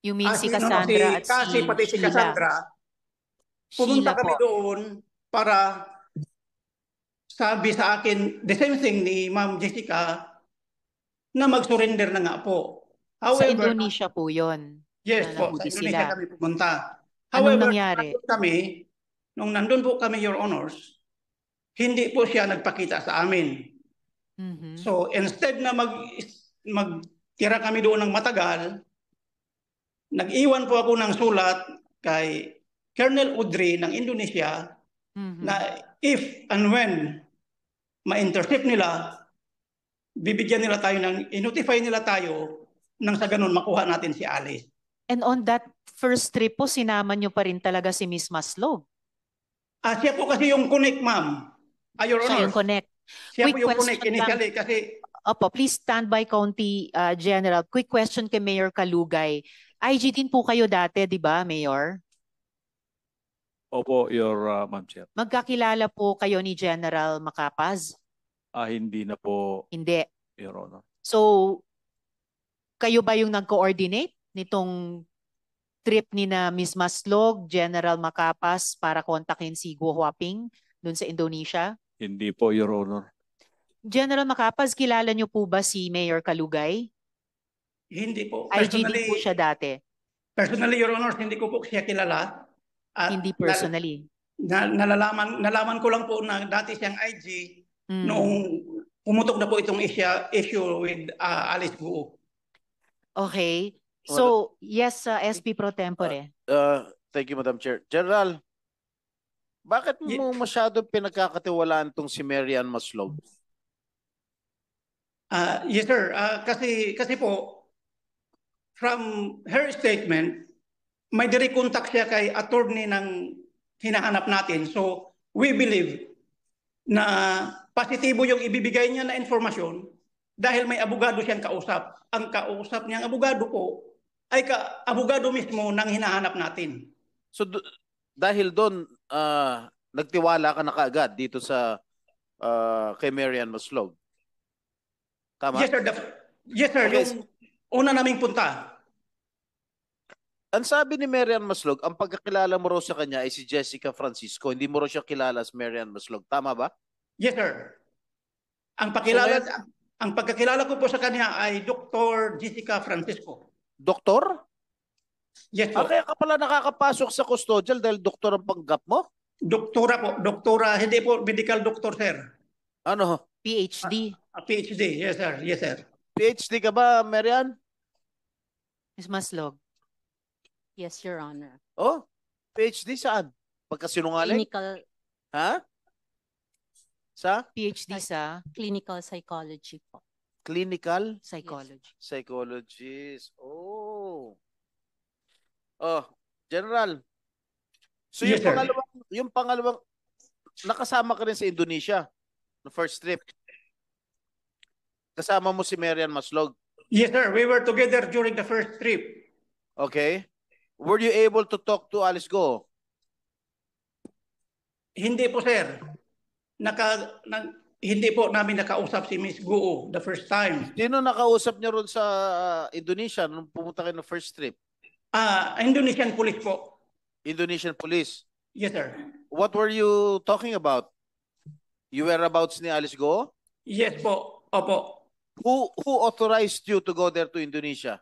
You mean ah, si ano, Cassandra si, at si Kasi pati si Cassandra, pumunta Sheila kami po. doon para sabi sa akin, the same thing ni Ma'am Jessica, na mag-surrender na nga po. However, sa Indonesia po yon. Yes po, sa Indonesia sila. kami pumunta. However, Anong nangyari? kami, nung nandun po kami, Your Honors, hindi po siya nagpakita sa amin. Mm-hmm. So instead na mag magtira kami doon ng matagal, nag-iwan po ako ng sulat kay Colonel Udri ng Indonesia mm-hmm. na if and when ma-intercept nila, bibigyan nila tayo ng, inotify nila tayo nang sa ganun makuha natin si Alice. And on that first trip po, sinama niyo pa rin talaga si Miss Maslow? Ah, siya po kasi yung connect, ma'am. Ah, Your Honor. yung connect. Siya Quick po yung connect initially lang. kasi... Opo, please stand by County uh, General. Quick question kay Mayor Kalugay. IG din po kayo dati, di ba, Mayor? Opo, Your uh, Ma'am Chair. Magkakilala po kayo ni General Macapaz? Ah, hindi na po, Hindi. Your Honor. So, kayo ba yung nag-coordinate nitong trip ni na Ms. Maslog, General Macapas para kontakin si Guo Huaping doon sa Indonesia? Hindi po, Your Honor. General Macapas, kilala niyo po ba si Mayor Kalugay? Hindi po. Personally, po siya dati. Personally, Your Honor, hindi ko po siya kilala. At hindi personally. Na, nalalaman, nalaman ko lang po na dati siyang IG mm. noong pumutok na po itong issue, issue with uh, Alice Guo. Okay. So, yes, uh, SP Pro Tempore. Uh, uh, thank you, Madam Chair. General, bakit mo masyado pinagkakatiwalaan tong si Marian Maslow? Uh, yes sir, uh, kasi kasi po from her statement, may direkontak siya kay attorney ng hinahanap natin. So we believe na positibo yung ibibigay niya na informasyon dahil may abogado siyang kausap. Ang kausap niyang abogado po ay abogado mismo ng hinahanap natin. So dahil doon, uh, nagtiwala ka na kaagad dito sa uh, kay Marian Maslog. Tama? Yes sir, the, yes sir. Okay. Yung una naming punta, ang sabi ni Marian Maslog, ang pagkakilala mo raw sa kanya ay si Jessica Francisco. Hindi mo raw siya kilala as Marian Maslog. Tama ba? Yes, sir. Ang pakilala, so, ang, ang pagkakilala ko po sa kanya ay Dr. Jessica Francisco. Doktor? Yes, sir. Ah, kaya ka pala nakakapasok sa custodial dahil doktor ang panggap mo? Doktora po. Doktora. Hindi po medical doctor, sir. Ano? PhD. a ah, PhD. Yes, sir. Yes, sir. PhD ka ba, Marian? Ms. Maslog. Yes, Your Honor. Oh, PhD saan? Pagkasinungaling? Clinical, Ha? Sa PhD sa clinical psychology po. clinical Psychology. psychologist. Oh. Oh, General. So yung Yes, sir. pangalawang, yung pangalawang nakasama ka rin sa Indonesia no first trip. Kasama mo si Marian Maslog. Yes, sir. We were together during the first trip. Okay? Were you able to talk to Alice Go? Hindi po sir. Naka, na, hindi po namin nakausap si Miss Go the first time. Sino nakausap niya ron sa uh, Indonesia nung pumunta kayo no first trip? Ah, Indonesian police po. Indonesian police. Yes sir. What were you talking about? You were about ni Alice Go? Yes po. Opo. Who who authorized you to go there to Indonesia?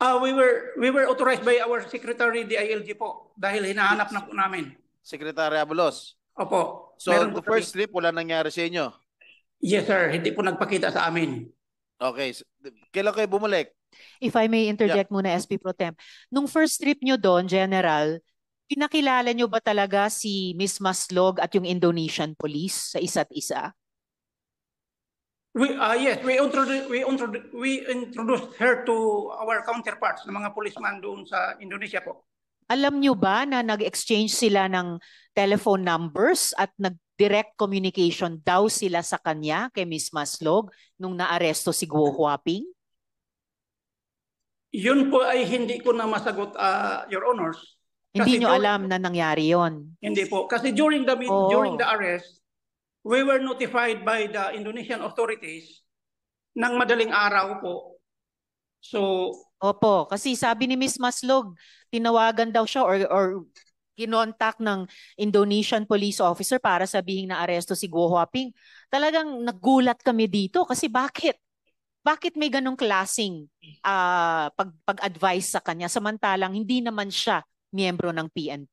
Uh, we were we were authorized by our secretary the DILG po dahil hinahanap na po namin. Secretary Abulos. Opo. So the po first trip wala nangyari sa inyo? Yes sir, hindi po nagpakita sa amin. Okay. Kailan kayo bumalik? If I may interject yeah. muna SP Pro Temp. Nung first trip nyo doon, General, pinakilala nyo ba talaga si Miss Maslog at yung Indonesian police sa isa't isa? We, uh, yes, we introduced, we, introduced, we introduced her to our counterparts ng mga policeman doon sa Indonesia po. Alam niyo ba na nag-exchange sila ng telephone numbers at nag-direct communication daw sila sa kanya kay Miss Maslog nung naaresto si Guo Huaping? Yun po ay hindi ko na masagot, uh, Your Honors. Kasi hindi niyo alam na nangyari yon. Hindi po. Kasi during the, oh. during the arrest, we were notified by the Indonesian authorities ng madaling araw po. So, Opo, kasi sabi ni Miss Maslog, tinawagan daw siya or, or kinontak ng Indonesian police officer para sabihin na aresto si Guo Huaping. Talagang nagulat kami dito kasi bakit? Bakit may ganong klasing uh, pag, pag-advise sa kanya samantalang hindi naman siya miyembro ng PNP?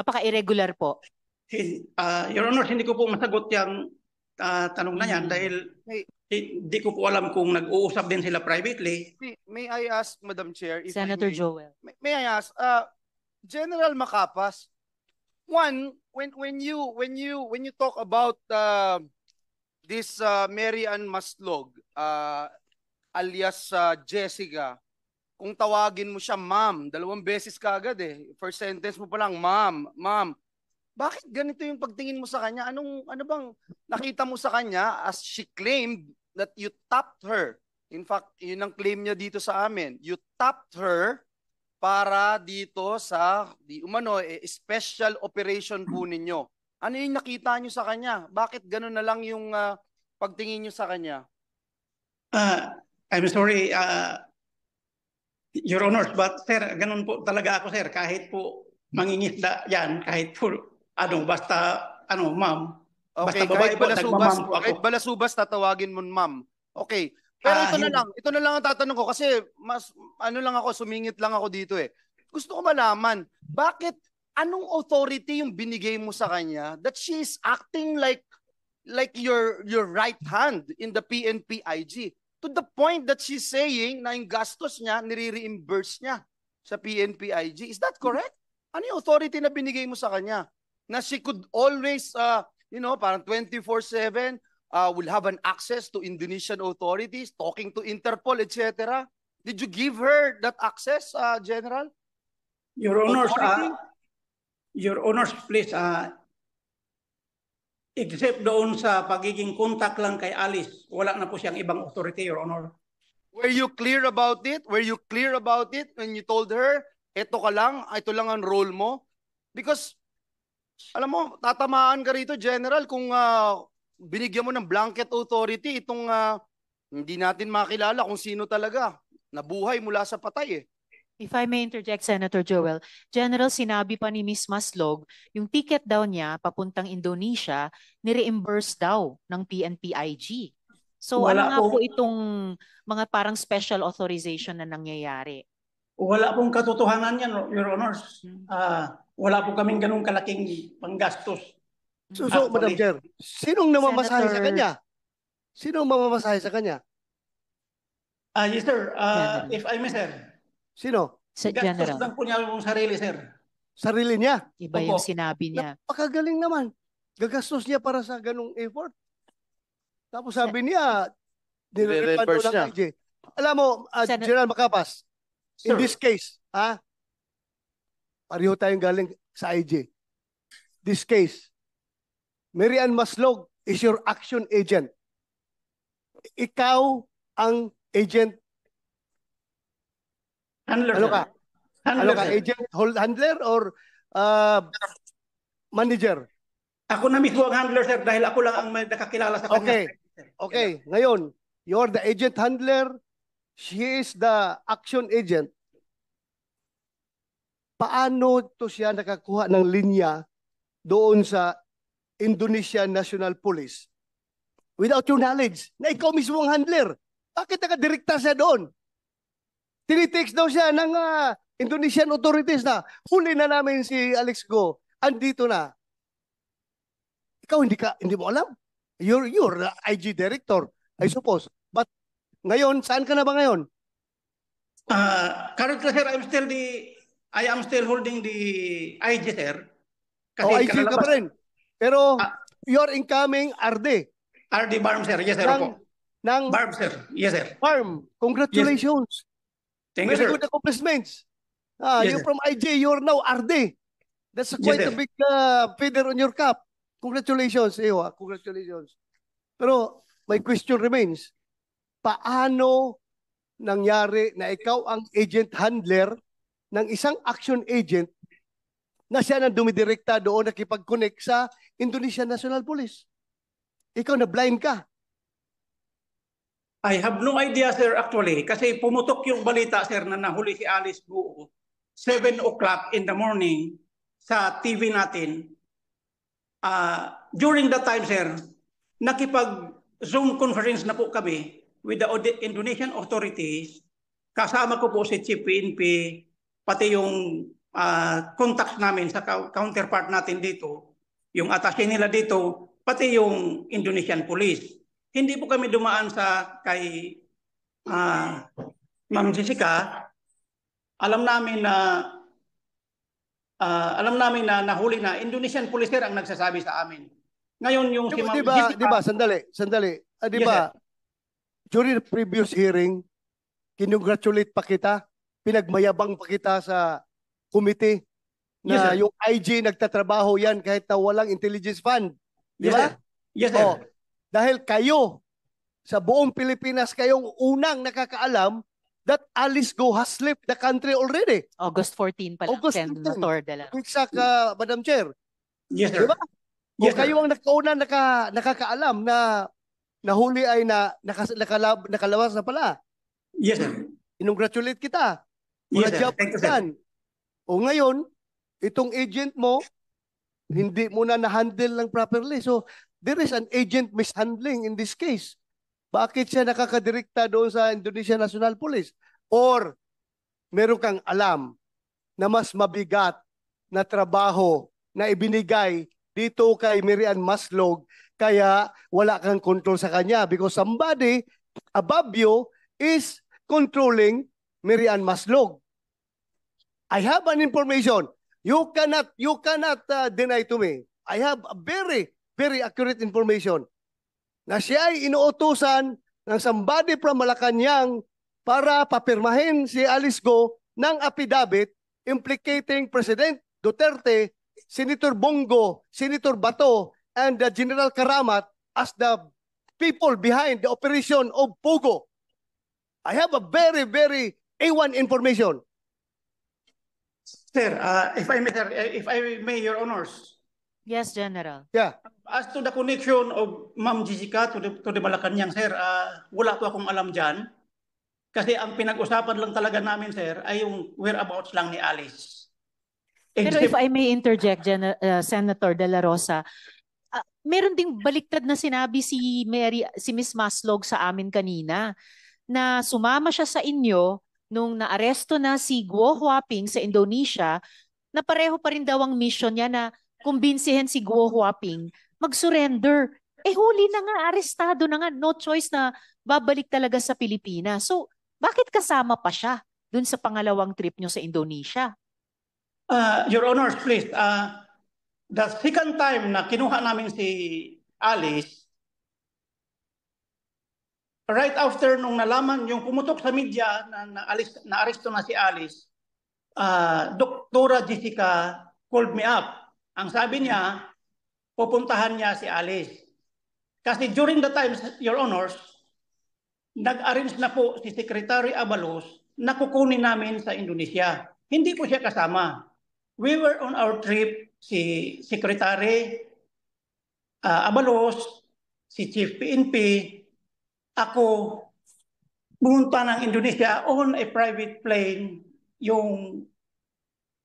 Napaka-irregular po uh, Your Honor, hindi ko po masagot yung uh, tanong na yan hmm. dahil hindi ko po alam kung nag-uusap din sila privately. May, may I ask, Madam Chair, if Senator may, Joel. May, may I ask, uh, General Macapas, one, when when you when you when you talk about uh, this uh, Mary Ann Maslog uh, alias uh, Jessica, kung tawagin mo siya ma'am, dalawang beses ka eh. First sentence mo pa lang, ma'am, ma'am. Bakit ganito yung pagtingin mo sa kanya? Anong ano bang nakita mo sa kanya as she claimed that you tapped her? In fact, yun ang claim niya dito sa amin. You tapped her para dito sa di umano eh, special operation po ninyo. Ano yung nakita niyo sa kanya? Bakit ganun na lang yung uh, pagtingin niyo sa kanya? Uh, I'm sorry, uh, Your Honor, but sir, ganun po talaga ako sir. Kahit po mangingisda yan, kahit po ano, basta, ano, ma'am. Okay, basta babae kahit po, balasubas, po ako. balasubas, tatawagin mo ma'am. Okay. Pero ah, ito na lang, ito na lang ang tatanong ko kasi mas ano lang ako, sumingit lang ako dito eh. Gusto ko malaman, bakit anong authority yung binigay mo sa kanya that she is acting like like your your right hand in the PNP IG to the point that she's saying na yung gastos niya nire-reimburse niya sa PNP IG. Is that correct? Ano yung authority na binigay mo sa kanya? na she could always, uh, you know, parang 24-7, uh, will have an access to Indonesian authorities, talking to Interpol, etc. Did you give her that access, uh, General? Your Honor, uh, Your Honor, please, uh, except doon sa pagiging contact lang kay Alice, wala na po siyang ibang authority, Your Honor. Were you clear about it? Were you clear about it when you told her, ito ka lang, ah, ito lang ang role mo? Because alam mo, tatamaan ka rito, General, kung uh, binigyan mo ng blanket authority itong uh, hindi natin makilala kung sino talaga. Nabuhay mula sa patay eh. If I may interject, Senator Joel, General, sinabi pa ni Ms. Maslog, yung ticket daw niya papuntang Indonesia, nireimburse daw ng PNPIG. So Wala ano nga po itong mga parang special authorization na nangyayari? Wala pong katotohanan yan, Your Honors. Uh, wala po kaming ganun kalaking panggastos. So, so Madam Chair, sinong namamasahe sa kanya? Sinong mamamasahe sa kanya? Ah, yes, sir. Ah, if I may, sir. Sino? Sa Gastos general, lang po niya yung sarili, sir. Sarili niya. iba yung sinabi niya. Napakagaling naman. Gagastos niya para sa ganung effort. Tapos sabi niya, nire-reimburse niya. Alam mo, uh, General Makapas, in this case, ha? Pareho tayong galing sa IG. This case, Marian Maslog is your action agent. Ikaw ang agent. Handler. Ano ka? Handler. Ano ka? Agent hold handler or uh, manager? Ako na mismo ang handler, sir, dahil ako lang ang nakakilala sa kanya. Okay. Okay. Ngayon, are the agent handler. She is the action agent paano to siya nakakuha ng linya doon sa Indonesia National Police without your knowledge na ikaw mismo ang handler. Bakit nakadirekta siya doon? Tinitext daw siya ng uh, Indonesian authorities na huli na namin si Alex Go. Andito na. Ikaw hindi ka hindi mo alam. You're you're the IG director, I suppose. But ngayon, saan ka na ba ngayon? Uh, ah, currently, sir, I'm still the I am still holding the IG, Kasi oh, IG ka pa rin. Pero uh, ah. you're incoming RD. RD Barm, sir. Yes, sir. Ng, po. ng Barm, sir. Yes, sir. Barm, congratulations. Yes. Thank Very you, sir. good accomplishments. Ah, yes, you from IJ, you're now RD. That's a quite yes, a big uh, feather on your cap. Congratulations, Ewa. Congratulations. Pero my question remains, paano nangyari na ikaw ang agent handler ng isang action agent na siya nang dumidirekta doon nakipag-connect sa Indonesian National Police. Ikaw na blind ka. I have no idea sir actually kasi pumutok yung balita sir na nahuli si Alice Buo 7 o'clock in the morning sa TV natin. Uh, during that time sir, nakipag Zoom conference na po kami with the Indonesian authorities. Kasama ko po si Chief PNP, pati yung uh, ah, contacts namin sa counterpart natin dito, yung attache nila dito, pati yung Indonesian police. Hindi po kami dumaan sa kay uh, Ma'am Jessica. Alam namin na uh, alam namin na nahuli na Indonesian police ang nagsasabi sa amin. Ngayon yung di, si Ma'am diba, Jessica. Di ba, sandali, sandali. Ah, di yes, during the previous hearing, kinongratulate pa kita pinagmayabang pa kita sa committee na yes, yung IG nagtatrabaho yan kahit na walang intelligence fund. Di yes, ba? Sir. Yes, sir. O, oh, dahil kayo, sa buong Pilipinas, kayong unang nakakaalam that Alice Go has left the country already. August 14 pa lang. August 14. Senator de Quick sack, uh, Madam Chair. Yes, sir. Diba? Yes, Kung sir. kayo ang nakauna naka, nakakaalam na nahuli ay na, nakas, nakalab, nakalabas na pala. Yes, sir. Inongratulate kita. Yes, sir. Thank you, sir. O ngayon, itong agent mo, hindi mo na na-handle ng properly. So, there is an agent mishandling in this case. Bakit siya nakakadirekta doon sa Indonesia National Police? Or, meron kang alam na mas mabigat na trabaho na ibinigay dito kay Miriam Maslog kaya wala kang control sa kanya because somebody above you is controlling Miriam Maslog. I have an information. You cannot, you cannot uh, deny to me. I have a very, very accurate information na siya ay inuutusan ng somebody from Malacanang para papirmahin si Alice Go ng affidavit implicating President Duterte, Senator Bongo, Senator Bato, and uh, General Karamat as the people behind the operation of Pogo. I have a very, very A1 information. Sir, uh, if I may, sir, uh, if I may, Your Honors. Yes, General. Yeah. As to the connection of Ma'am Jessica to the, to the Malacanang, sir, uh, wala po akong alam dyan. Kasi ang pinag-usapan lang talaga namin, sir, ay yung whereabouts lang ni Alice. Except... Pero if I may interject, Gen uh, Senator De La Rosa, uh, meron ding baliktad na sinabi si Mary, si Miss Maslog sa amin kanina na sumama siya sa inyo nung naaresto na si Guo Huaping sa Indonesia, na pareho pa rin daw ang mission niya na kumbinsihin si Guo Huaping mag-surrender. Eh huli na nga, arestado na nga, no choice na babalik talaga sa Pilipinas. So bakit kasama pa siya dun sa pangalawang trip niyo sa Indonesia? Uh, Your Honor, please. Uh, the second time na kinuha namin si Alice, right after nung nalaman yung pumutok sa media na naalis, naaresto na si Alice, uh, Doktora Jessica called me up. Ang sabi niya, pupuntahan niya si Alice. Kasi during the time, Your Honors, nag-arrange na po si Secretary Abalos na kukunin namin sa Indonesia. Hindi po siya kasama. We were on our trip, si Secretary uh, Abalos, si Chief PNP, ako bumunta ng Indonesia on a private plane yung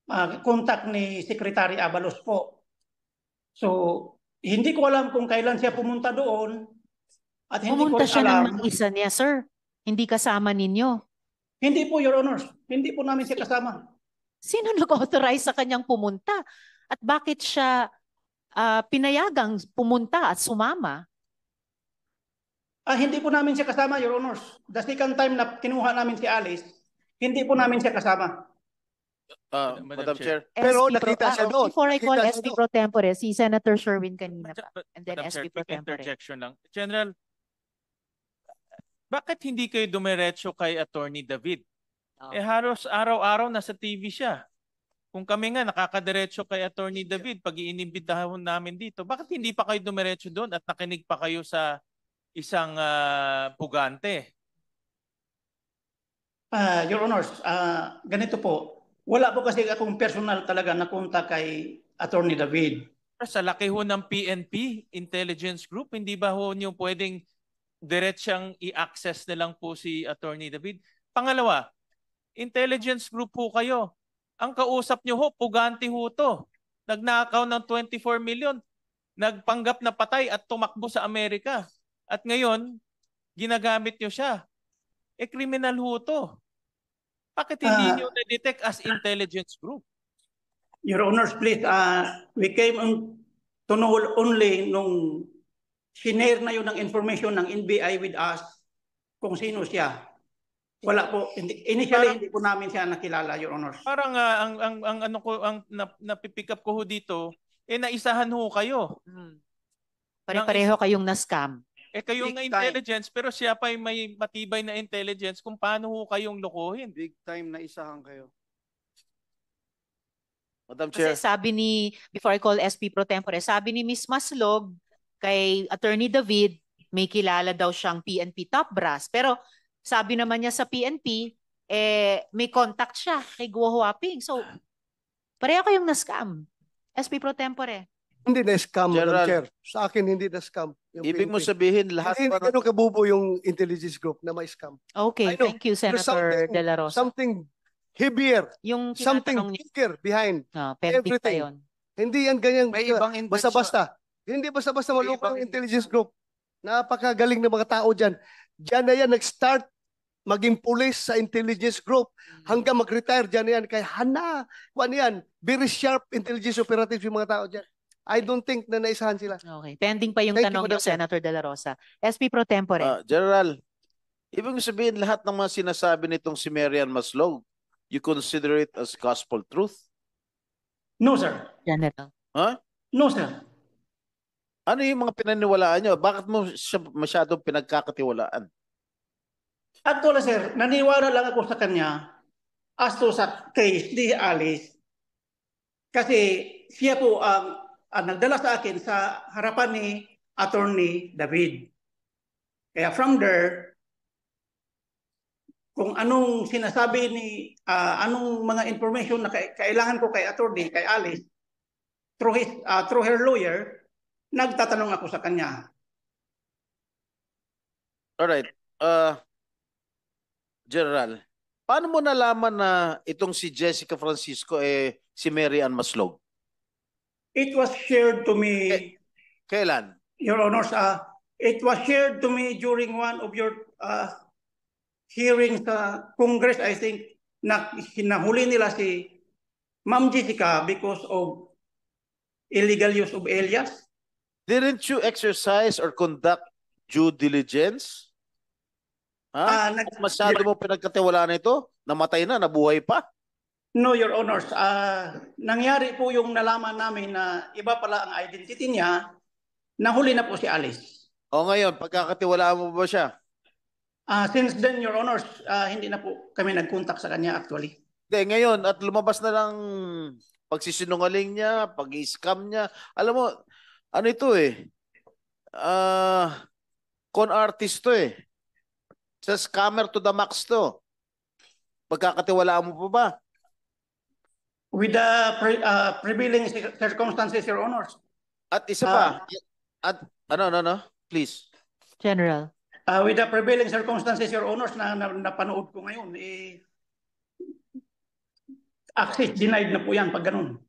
uh, contact ni Secretary Abalos po. So, hindi ko alam kung kailan siya pumunta doon. At hindi pumunta ko siya alam. ng isa niya, sir. Hindi kasama ninyo. Hindi po, Your Honors. Hindi po namin siya kasama. Sino nag-authorize sa kanyang pumunta? At bakit siya uh, pinayagang pumunta at sumama? Ah, hindi po namin siya kasama, Your Honors. The second time na kinuha namin si Alice, hindi po namin siya kasama. Uh, Madam, Madam Chair. Chair. Pero SP nakita pro, siya uh, doon. Before I call SP Pro Tempore, si Senator Sherwin kanina pa. And then Madam SP Chair, Pro Tempore. interjection lang. General, bakit hindi kayo dumiretso kay Attorney David? Oh. Eh halos araw-araw nasa TV siya. Kung kami nga nakakadiretso kay Attorney David pag iinimbitahan namin dito, bakit hindi pa kayo dumiretso doon at nakinig pa kayo sa isang uh, ah, pugante? Uh, ah, Your Honors, uh, ganito po. Wala po kasi akong personal talaga na konta kay Attorney David. Sa laki ho ng PNP Intelligence Group, hindi ba ho niyo pwedeng diretsyang i-access na lang po si Attorney David? Pangalawa, intelligence group po kayo. Ang kausap niyo ho, puganti ho to. Nagnakaw ng 24 million, nagpanggap na patay at tumakbo sa Amerika. At ngayon, ginagamit nyo siya. E eh, kriminal ho to. Bakit hindi uh, nyo na-detect as intelligence group? Your Honors, please, uh, we came on to know only nung shinare na yun ng information ng NBI with us kung sino siya. Wala po. Initially, parang, hindi po namin siya nakilala, Your Honor. Parang uh, ang, ang, ang, ano ko, ang napipick up ko ho dito, eh naisahan ho kayo. Hmm. Pare-pareho kayong na-scam. Eh kayo Big intelligence time. pero siya pa ay may matibay na intelligence kung paano ho kayong lokohin. Big time na isahan kayo. Madam Chair. Kasi sabi ni, before I call SP Pro Tempore, sabi ni Miss Maslog kay Attorney David, may kilala daw siyang PNP top brass. Pero sabi naman niya sa PNP, eh, may contact siya kay Guo Huaping. So, pareho kayong na-scam. SP Pro Tempore. Hindi na scam, General, Madam Chair. Sa akin, hindi na scam. Yung Ibig PNP. mo sabihin lahat hindi, para... Hindi kabubo yung intelligence group na may scam. Okay, know, thank you, Senator De La Rosa. Something heavier, yung something bigger behind oh, everything. Yun. Hindi yan ganyan. May ibang Basta-basta. Hindi basta-basta malukang intelligence group. Napakagaling ng mga tao diyan. Diyan na yan, nag-start maging pulis sa intelligence group hmm. hanggang mag-retire diyan na yan. Kaya hana, ano yan, very sharp intelligence operative yung mga tao diyan. I don't think na naisahan sila. Okay. Pending pa yung Thank tanong ng Senator De La Rosa. SP Pro Tempore. Uh, General, ibig sabihin lahat ng mga sinasabi nitong si Marian Maslog, you consider it as gospel truth? No, sir. General. Huh? No, sir. Ano yung mga pinaniwalaan nyo? Bakit mo siya masyadong pinagkakatiwalaan? Actually, sir, naniwala lang ako sa kanya as to sa case ni Alice. Kasi siya po ang um, uh, nagdala sa akin sa harapan ni Attorney David. Kaya from there, kung anong sinasabi ni, uh, anong mga information na kailangan ko kay Attorney, kay Alice, through, his, uh, through her lawyer, nagtatanong ako sa kanya. Alright. Uh, General, paano mo nalaman na itong si Jessica Francisco eh si Mary Ann Maslog? It was shared to me. Kailan? Your Honors, uh, it was shared to me during one of your uh, hearings sa Congress, I think, na hinahuli nila si Ma'am Jessica because of illegal use of alias. Didn't you exercise or conduct due diligence? Ha? Ah, nag- Masyado mo pinagkatiwalaan ito? Namatay na, nabuhay pa? No, Your Honors. Uh, nangyari po yung nalaman namin na iba pala ang identity niya. Nahuli na po si Alice. O ngayon, pagkakatiwalaan mo ba siya? Uh, since then, Your Honors, uh, hindi na po kami nag-contact sa kanya actually. Hindi, ngayon, at lumabas na lang pagsisinungaling niya, pag-scam niya. Alam mo, ano ito eh? Uh, con artist to eh. Sa scammer to the max to. Pagkakatiwalaan mo pa ba? With the pre- uh, prevailing circumstances, Your Honors. At isa pa, uh, at ano, ano, no please. General. Uh, with the prevailing circumstances, Your Honors, na, na napanood ko ngayon, eh, access denied na po yan pag ganun.